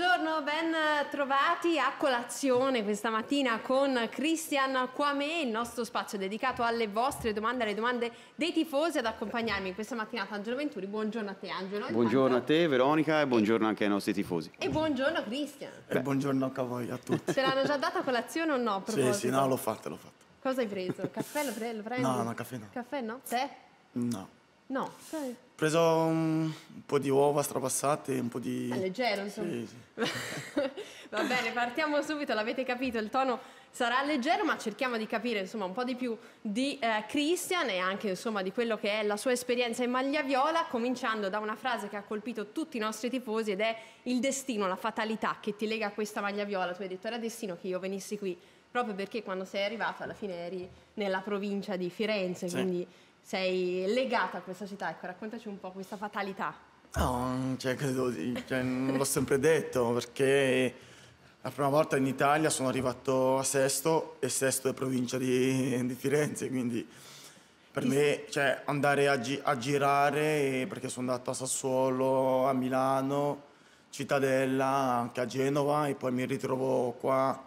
Buongiorno, ben trovati a colazione questa mattina con Christian Quame, il nostro spazio dedicato alle vostre domande, alle domande dei tifosi ad accompagnarmi questa mattinata Angelo Venturi. Buongiorno a te Angelo. Buongiorno Intanto... a te Veronica e buongiorno anche ai nostri tifosi. E buongiorno Christian. E buongiorno a voi, a tutti. Te l'hanno già data colazione o no? Sì, sì, no, l'ho fatta, l'ho fatta. Cosa hai preso? Caffè lo, pre- lo prendi? No, no, caffè no. Caffè no? Te? No. No, sai. Ho preso un, po' di uova strapassate, un po' di... È leggero, insomma. Sì, sì. Va bene, partiamo subito, l'avete capito, il tono sarà leggero, ma cerchiamo di capire insomma, un po' di più di eh, Christian e anche insomma, di quello che è la sua esperienza in maglia viola, cominciando da una frase che ha colpito tutti i nostri tifosi ed è il destino, la fatalità che ti lega a questa maglia viola. Tu hai detto era destino che io venissi qui proprio perché quando sei arrivato alla fine eri nella provincia di Firenze, sì. quindi sei legata a questa città. Ecco, raccontaci un po' questa fatalità. No, cioè, credo cioè, non l'ho sempre detto perché la prima volta in Italia sono arrivato a Sesto e Sesto è provincia di, di Firenze, quindi per me cioè, andare a, gi a girare, perché sono andato a Sassuolo, a Milano, Cittadella, anche a Genova e poi mi ritrovo qua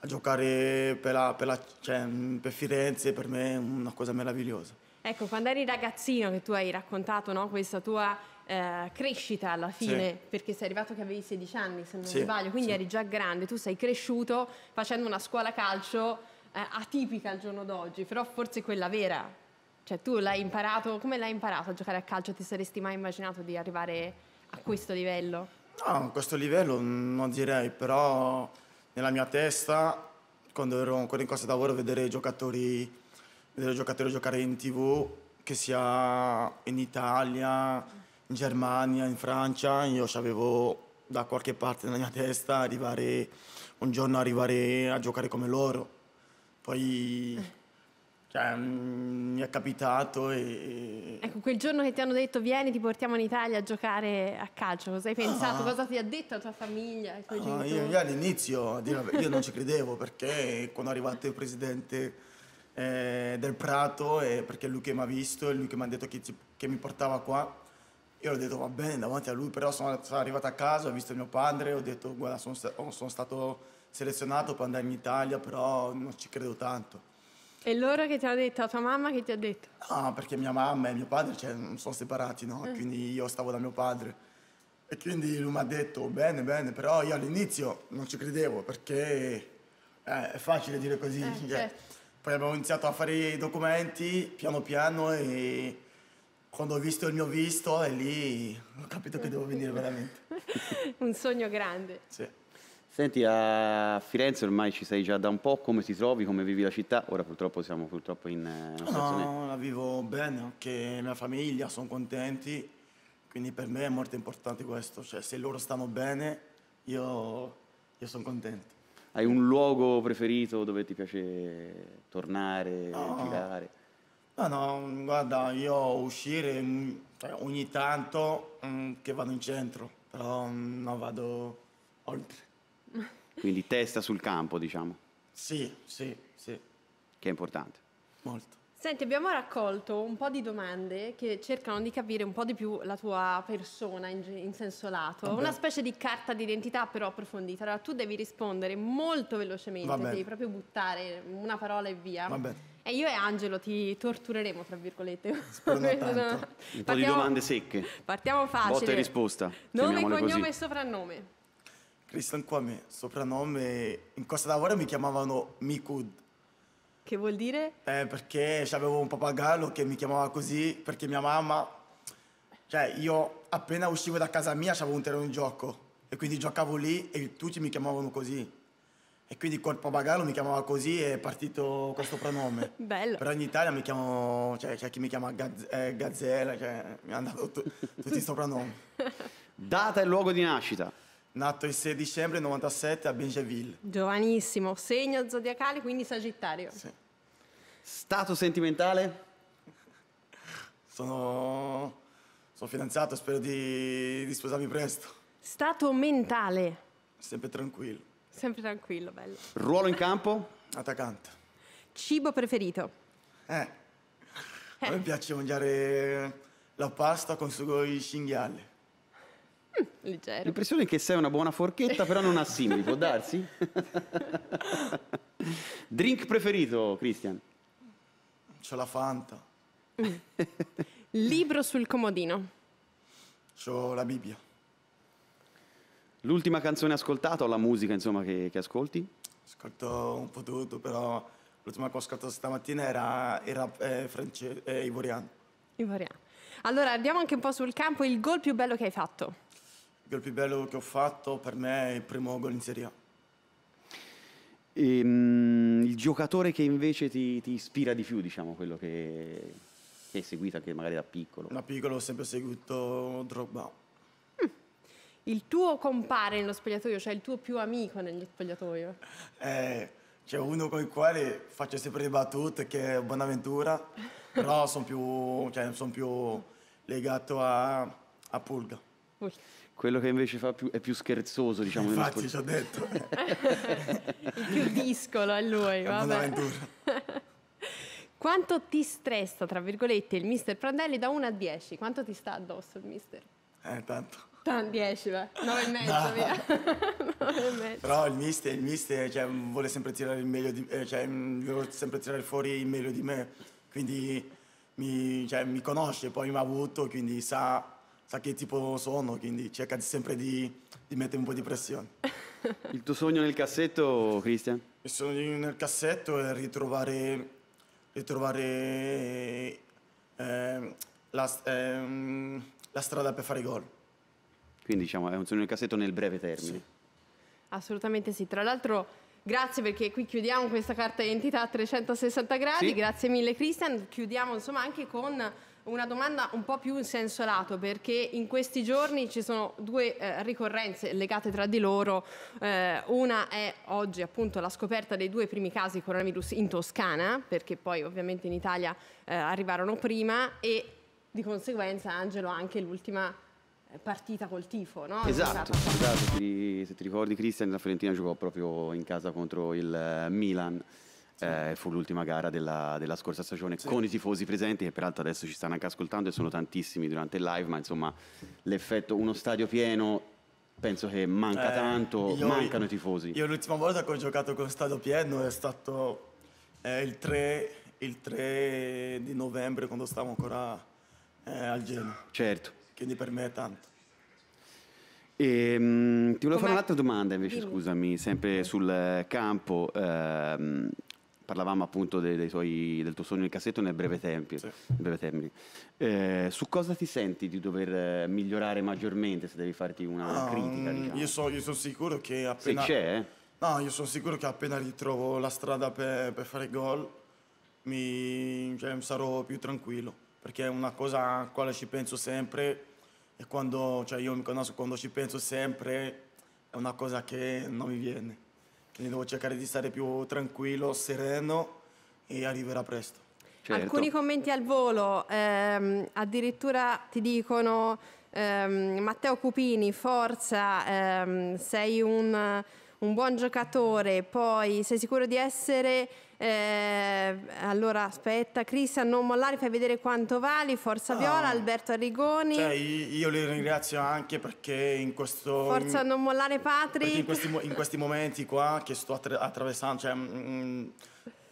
a giocare per, la, per, la, cioè, per Firenze per me è una cosa meravigliosa. Ecco, quando eri ragazzino che tu hai raccontato no, questa tua eh, crescita alla fine, sì. perché sei arrivato che avevi 16 anni se non sì, sbaglio, quindi sì. eri già grande, tu sei cresciuto facendo una scuola calcio eh, atipica al giorno d'oggi, però forse quella vera, cioè tu l'hai imparato, come l'hai imparato a giocare a calcio? Ti saresti mai immaginato di arrivare a questo livello? No, a questo livello non direi, però nella mia testa, quando ero ancora in di lavoro, vedere giocatori, vedere giocatori giocare in tv, che sia in Italia, in Germania, in Francia, io avevo da qualche parte nella mia testa arrivare un giorno arrivare a giocare come loro. Poi cioè, mm, mi è capitato e... Ecco, quel giorno che ti hanno detto vieni, ti portiamo in Italia a giocare a calcio, cosa hai ah. pensato? Ah. Cosa ti ha detto la tua famiglia? Ah, io, io, all'inizio, io non ci credevo perché quando è arrivato il presidente eh, del Prato, eh, perché lui che mi ha visto e lui che mi ha detto che, che, mi portava qua, io ho detto va bene davanti a lui, però sono, sono arrivato a casa, ho visto mio padre, ho detto guarda sono, sono stato selezionato per andare in Italia, però non ci credo tanto. E loro che ti ha detto? tua mamma che ti ha detto? No, perché mia mamma e mio padre cioè, sono separati, no? Eh. Quindi io stavo da mio padre. E quindi lui mi ha detto bene, bene, però io all'inizio non ci credevo perché eh, è facile dire così. Eh, cioè, certo. Poi abbiamo iniziato a fare i documenti piano piano e quando ho visto il mio visto è lì ho capito che devo venire veramente. Un sogno grande. Sì. Senti, a Firenze ormai ci sei già da un po', come ti trovi, come vivi la città? Ora purtroppo siamo purtroppo in eh, una situazione... No, la vivo bene, anche la mia famiglia, sono contenti, quindi per me è molto importante questo, cioè se loro stanno bene io, io sono contento. Hai un luogo preferito dove ti piace tornare, no. girare? No, no, guarda, io uscire mm, cioè, ogni tanto mh, mm, che vado in centro, però mm, non vado oltre. Quindi testa sul campo, diciamo. Sì, sì, sì. Che è importante. Molto. Senti, abbiamo raccolto un po' di domande che cercano di capire un po' di più la tua persona in, in senso lato. Vabbè. Una specie di carta d'identità però approfondita. Allora tu devi rispondere molto velocemente, Vabbè. devi proprio buttare una parola e via. Vabbè. E io e Angelo ti tortureremo, tra virgolette. Sono... Un po' di domande secche. Partiamo facile. Botta e risposta. Nome, cognome così. e soprannome. Cristian Kwame, soprannome, in Costa d'Avorio mi chiamavano Mikud. Che vuol dire? Eh, perché avevo un papagallo che mi chiamava così, perché mia mamma, cioè io appena uscivo da casa mia avevo un terreno in gioco e quindi giocavo lì e tutti mi chiamavano così. E quindi col papagallo mi chiamava così e è partito questo pronome. Bello. Però in Italia mi chiamo, cioè c'è chi mi chiama gaz, eh, Gazzella, cioè mi hanno dato t- tutti i soprannomi. Data e luogo di nascita. Nato il 6 dicembre 97 a Bingeville. Giovanissimo, segno zodiacale, quindi Sagittario. Sì. Stato sentimentale? Sono... sono fidanzato, spero di... di sposarmi presto. Stato mentale? Sempre tranquillo. Sempre tranquillo, bello. Ruolo in campo? Attaccante. Cibo preferito? Eh, a me eh. piace mangiare la pasta con sugo di cinghiale. Leggero. L'impressione è che sei una buona forchetta, però non assimili, può darsi? Drink preferito, Christian? C'è la Fanta. Mm. Libro sul comodino. C'ho la Bibbia. L'ultima canzone ascoltata o la musica, insomma, che, che ascolti? Ascolto un po' tutto, però l'ultima che ho ascoltato stamattina era, era eh, france- eh, ivoriano. Ivoriano. Allora, andiamo anche un po' sul campo. Il gol più bello che hai fatto? Il gol più bello che ho fatto per me è il primo gol in Serie A. E, ehm, mh, il giocatore che invece ti, ti, ispira di più, diciamo, quello che, che hai seguito anche magari da piccolo? Da piccolo ho sempre seguito Drogba. Mm. Il tuo compare nello spogliatoio, cioè il tuo più amico nello spogliatoio? Eh, c'è uno con il quale faccio sempre le battute, che è Bonaventura, però sono più, cioè, son più legato a, a Pulga. Ui quello che invece più, è più scherzoso, diciamo. Eh, infatti, ci ha detto. Il più discolo è lui, vabbè. Quanto ti stressa, tra virgolette, il mister Prandelli da 1 a 10? Quanto ti sta addosso il mister? Eh, tanto. 10, va. 9 e mezzo, no. via. 9 e mezzo. Però il mister, il mister cioè, vuole sempre tirare il meglio di me, eh, cioè, mm, vuole sempre tirare fuori il meglio di me. Quindi mi, cioè, mi conosce, poi mi ha avuto, quindi sa sa che tipo sono, quindi cerca di sempre di, di mettere un po' di pressione. Il tuo sogno nel cassetto, Cristian? Il sogno nel cassetto è ritrovare, ritrovare eh, la, eh, la, strada per fare gol. Quindi diciamo è un sogno nel cassetto nel breve termine. Sì. Assolutamente sì. Tra l'altro Grazie perché qui chiudiamo questa carta identità a 360 gradi, sì. grazie mille Christian, chiudiamo insomma anche con una domanda un po' più in senso lato perché in questi giorni ci sono due eh, ricorrenze legate tra di loro, eh, una è oggi appunto la scoperta dei due primi casi coronavirus in Toscana perché poi ovviamente in Italia eh, arrivarono prima e di conseguenza Angelo anche l'ultima partita col tifo, no? Esatto, esatto. se ti ricordi Cristian, la Fiorentina giocò proprio in casa contro il eh, Milan. Eh, fu l'ultima gara della, della scorsa stagione sì. con i tifosi presenti che peraltro adesso ci stanno anche ascoltando e sono tantissimi durante il live ma insomma l'effetto uno stadio pieno penso che manca eh, tanto io, mancano i tifosi io l'ultima volta che ho giocato con stadio pieno è stato eh, il, 3, il, 3, di novembre quando stavo ancora eh, al Genoa certo quindi per me è tanto. E, um, ti volevo Com'è? fare un'altra domanda invece, Dimmi. scusami, sempre sul campo. Ehm, parlavamo appunto dei, dei tuoi, del tuo sogno in cassetto nel breve, tempo. sì. breve Eh, su cosa ti senti di dover migliorare maggiormente se devi farti una um, critica? Mm, diciamo? Io, so, io sono sicuro che appena... Se c'è? Eh? No, io sono sicuro che appena ritrovo la strada per, per fare gol mi, cioè, sarò più tranquillo, perché è una cosa a quale ci penso sempre e quando cioè io mi conosco, quando ci penso sempre, è una cosa che non mi viene. Quindi devo cercare di stare più tranquillo, sereno e arriverà presto. Certo. Alcuni commenti al volo, ehm, addirittura ti dicono ehm, Matteo Cupini, forza, ehm, sei un un buon giocatore, poi sei sicuro di essere... Eh, allora aspetta, Cristian, non mollare, fai vedere quanto vali, Forza Viola, Alberto Arrigoni. Cioè, io li ringrazio anche perché in questo... Forza non mollare Patri In questi, in questi, momenti qua che sto attra attraversando, cioè, mh, mm,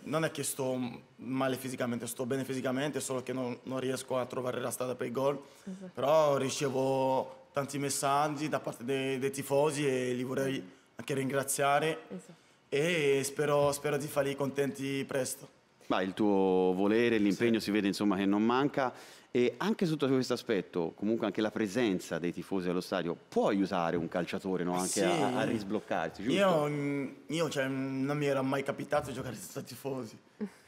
non è che sto male fisicamente, sto bene fisicamente, solo che non, non riesco a trovare la strada per i gol, esatto. però ricevo tanti messaggi da parte dei, dei tifosi e li vorrei anche ringraziare esatto. e spero, spero di farli contenti presto. Ma il tuo volere, l'impegno sì. si vede insomma che non manca e anche sotto questo aspetto, comunque anche la presenza dei tifosi allo stadio può aiutare un calciatore no? anche sì. a, a, risbloccarsi, Io, mm, io cioè, non mi era mai capitato di giocare senza tifosi.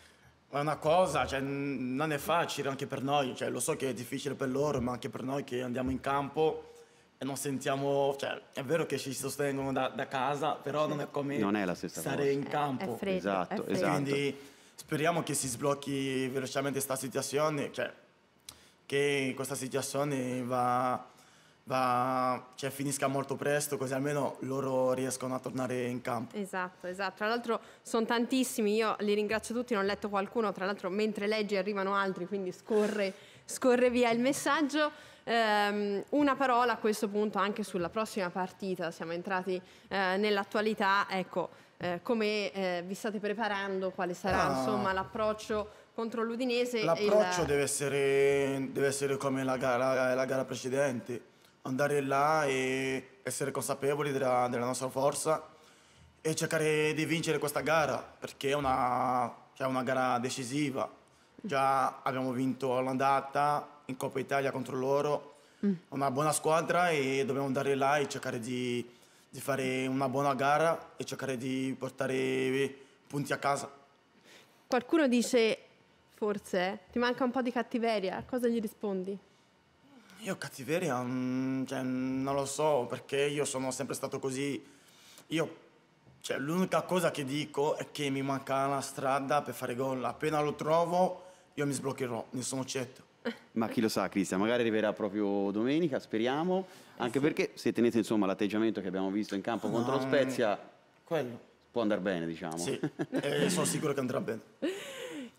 Ma è una cosa, cioè, non è facile anche per noi, cioè, lo so che è difficile per loro, ma anche per noi che andiamo in campo e non sentiamo, cioè è vero che ci sostengono da, da casa, però non è come non è stare cosa. in campo. È, è freddo, esatto, è esatto. Quindi speriamo che si sblocchi velocemente questa situazione, cioè che questa situazione va, va, cioè, finisca molto presto, così almeno loro riescono a tornare in campo. Esatto, esatto. Tra l'altro sono tantissimi, io li ringrazio tutti, non ho letto qualcuno, tra l'altro mentre leggi arrivano altri, quindi scorre scorre via il messaggio. Um, una parola a questo punto anche sulla prossima partita, siamo entrati uh, nell'attualità, ecco uh, come uh, vi state preparando, quale sarà ah. insomma l'approccio contro l'Udinese. L'approccio il... deve, essere, deve, essere, come la gara, la gara, precedente, andare là e essere consapevoli della, della nostra forza e cercare di vincere questa gara perché è una, cioè una gara decisiva Già abbiamo vinto l'andata in Coppa Italia contro loro, mm. una buona squadra e dobbiamo andare là e cercare di, di fare una buona gara e cercare di portare punti a casa. Qualcuno dice, forse, ti manca un po' di cattiveria, cosa gli rispondi? Io cattiveria, mm, cioè, non lo so perché io sono sempre stato così. Io, cioè, l'unica cosa che dico è che mi manca la strada per fare gol. Appena lo trovo, io mi sbloccherò, ne sono certo. Ma chi lo sa, Cristian, magari arriverà proprio domenica, speriamo. Anche eh sì. perché se tenete insomma l'atteggiamento che abbiamo visto in campo no, contro lo Spezia, eh, quello. può andare bene, diciamo. Sì, eh, sono sicuro che andrà bene.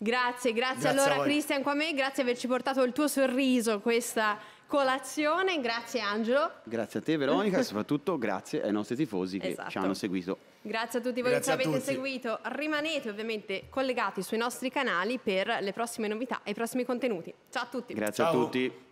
Grazie, grazie, allora Cristian Quame, grazie averci portato il tuo sorriso questa colazione, grazie Angelo. Grazie a te Veronica e soprattutto grazie ai nostri tifosi che esatto. ci hanno seguito. Grazie a tutti voi grazie che ci avete tutti. seguito, rimanete ovviamente collegati sui nostri canali per le prossime novità e i prossimi contenuti. Ciao a tutti. Grazie Ciao. a tutti.